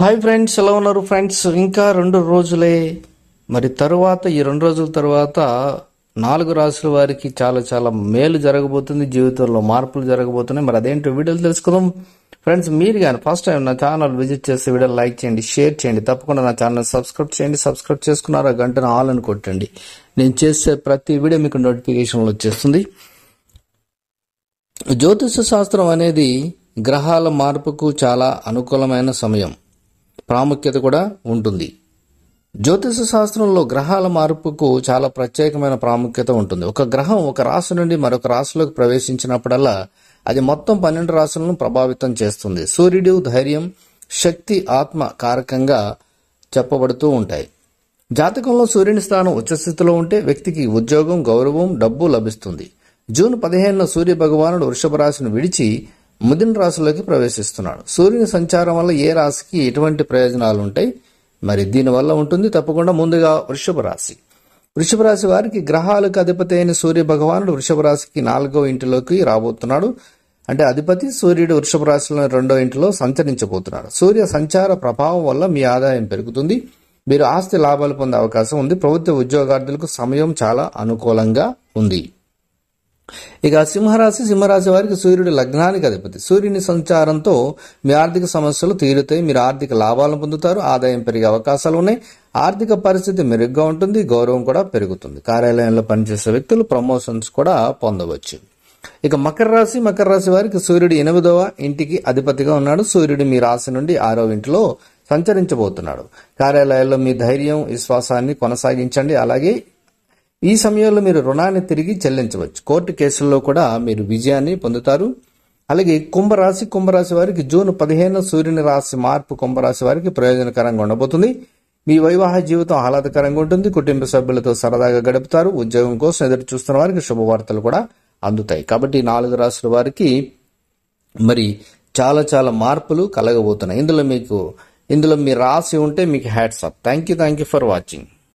hi friends ఎలా ఉన్నారు friends ఇంకా రెండు రోజులే మరి తరువాత ఈ రెండు రోజుల తర్వాత నాలుగు రాసుల వారికి చాలా చాలా మేలు జరగబోతుంది జీవితంలో మార్పులు జరగబోతున్నాయి మరి అదేంటో వీడియోలు తెలుసుకుందాం ఫ్రెండ్స్ మీరు కానీ ఫస్ట్ టైం నా ఛానల్ విజిట్ చేసి వీడియో లైక్ చేయండి షేర్ చేయండి తప్పకుండా నా ఛానల్ సబ్స్క్రైబ్ చేయండి సబ్స్క్రైబ్ చేసుకున్నారా గంటను ఆల్ అని కొట్టండి నేను చేసే ప్రతి వీడియో మీకు నోటిఫికేషన్లు వచ్చేస్తుంది జ్యోతిష శాస్త్రం అనేది గ్రహాల మార్పుకు చాలా అనుకూలమైన సమయం ప్రాముఖ్యత కూడా ఉంటుంది జ్యోతిష శాస్త్రంలో గ్రహాల మార్పుకు చాలా ప్రత్యేకమైన ప్రాముఖ్యత ఉంటుంది ఒక గ్రహం ఒక రాశి నుండి మరొక రాశిలోకి ప్రవేశించినప్పుడల్లా అది మొత్తం పన్నెండు రాశులను ప్రభావితం చేస్తుంది సూర్యుడు ధైర్యం శక్తి ఆత్మ కారకంగా చెప్పబడుతూ ఉంటాయి జాతకంలో సూర్యుని స్థానం ఉచ్చస్థితిలో ఉంటే వ్యక్తికి ఉద్యోగం గౌరవం డబ్బు లభిస్తుంది జూన్ పదిహేనున సూర్య భగవానుడు వృషభ రాశిని విడిచి ముదిన రాశిలోకి ప్రవేశిస్తున్నాడు సూర్యుని సంచారం వల్ల ఏ రాశికి ఎటువంటి ప్రయోజనాలు ఉంటాయి మరి దీనివల్ల ఉంటుంది తప్పకుండా ముందుగా వృషభ రాశి వృషభ రాశి వారికి గ్రహాలకు అధిపతి అయిన సూర్య భగవానుడు వృషభ రాశికి నాలుగో ఇంటిలోకి రాబోతున్నాడు అంటే అధిపతి సూర్యుడు వృషభ రాశిలో రెండో ఇంటిలో సంచరించబోతున్నారు సూర్య సంచార ప్రభావం వల్ల మీ ఆదాయం పెరుగుతుంది మీరు ఆస్తి లాభాలు పొందే అవకాశం ఉంది ప్రభుత్వ ఉద్యోగార్థులకు సమయం చాలా అనుకూలంగా ఉంది ఇక సింహరాశి సింహరాశి వారికి సూర్యుడు లగ్నానికి అధిపతి సూర్యుని సంచారంతో మీ ఆర్థిక సమస్యలు తీరుతాయి మీరు ఆర్థిక లాభాలను పొందుతారు ఆదాయం పెరిగే అవకాశాలు ఉన్నాయి ఆర్థిక పరిస్థితి మెరుగ్గా ఉంటుంది గౌరవం కూడా పెరుగుతుంది కార్యాలయంలో పనిచేసే వ్యక్తులు ప్రమోషన్స్ కూడా పొందవచ్చు ఇక మకర రాశి మకర రాశి వారికి సూర్యుడు ఎనిమిదవ ఇంటికి అధిపతిగా ఉన్నాడు సూర్యుడు మీ రాశి నుండి ఆరో ఇంటిలో సంచరించబోతున్నాడు కార్యాలయాల్లో మీ ధైర్యం విశ్వాసాన్ని కొనసాగించండి అలాగే ఈ సమయంలో మీరు రుణాన్ని తిరిగి చెల్లించవచ్చు కోర్టు కేసుల్లో కూడా మీరు విజయాన్ని పొందుతారు అలాగే కుంభరాశి కుంభరాశి వారికి జూన్ పదిహేను సూర్యుని రాశి మార్పు కుంభరాశి వారికి ప్రయోజనకరంగా ఉండబోతుంది మీ వైవాహ జీవితం ఆహ్లాదకరంగా ఉంటుంది కుటుంబ సభ్యులతో సరదాగా గడుపుతారు ఉద్యోగం కోసం ఎదురు చూస్తున్న వారికి శుభవార్తలు కూడా అందుతాయి కాబట్టి నాలుగు రాసుల వారికి మరి చాలా చాలా మార్పులు కలగబోతున్నాయి ఇందులో మీకు ఇందులో మీరు రాసి ఉంటే మీకు hats off thank you thank you for watching